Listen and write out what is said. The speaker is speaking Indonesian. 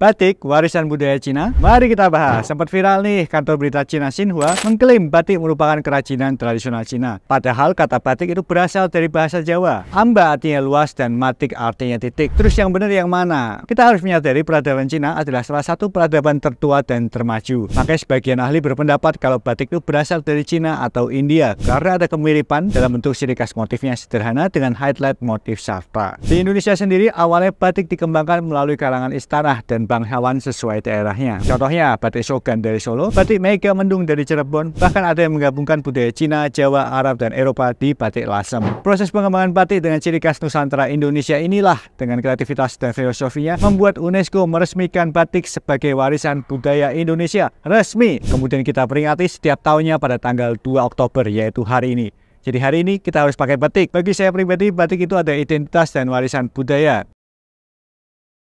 Batik, warisan budaya Cina? Mari kita bahas. Sempat viral nih, kantor berita Cina Xinhua mengklaim batik merupakan kerajinan tradisional Cina. Padahal kata batik itu berasal dari bahasa Jawa. Amba artinya luas dan matik artinya titik. Terus yang benar yang mana? Kita harus menyadari peradaban Cina adalah salah satu peradaban tertua dan termaju. Makanya sebagian ahli berpendapat kalau batik itu berasal dari Cina atau India karena ada kemiripan dalam bentuk ciri khas motifnya sederhana dengan highlight motif safra. Di Indonesia sendiri, awalnya batik dikembangkan melalui kalangan istana dan berkembang hewan sesuai daerahnya. Contohnya batik sogan dari Solo, batik mega mendung dari Cirebon, bahkan ada yang menggabungkan budaya Cina, Jawa, Arab, dan Eropa di batik lasem. Proses pengembangan batik dengan ciri khas Nusantara Indonesia inilah dengan kreativitas dan filosofinya membuat UNESCO meresmikan batik sebagai warisan budaya Indonesia resmi. Kemudian kita peringati setiap tahunnya pada tanggal 2 Oktober yaitu hari ini. Jadi hari ini kita harus pakai batik. Bagi saya pribadi, batik itu ada identitas dan warisan budaya.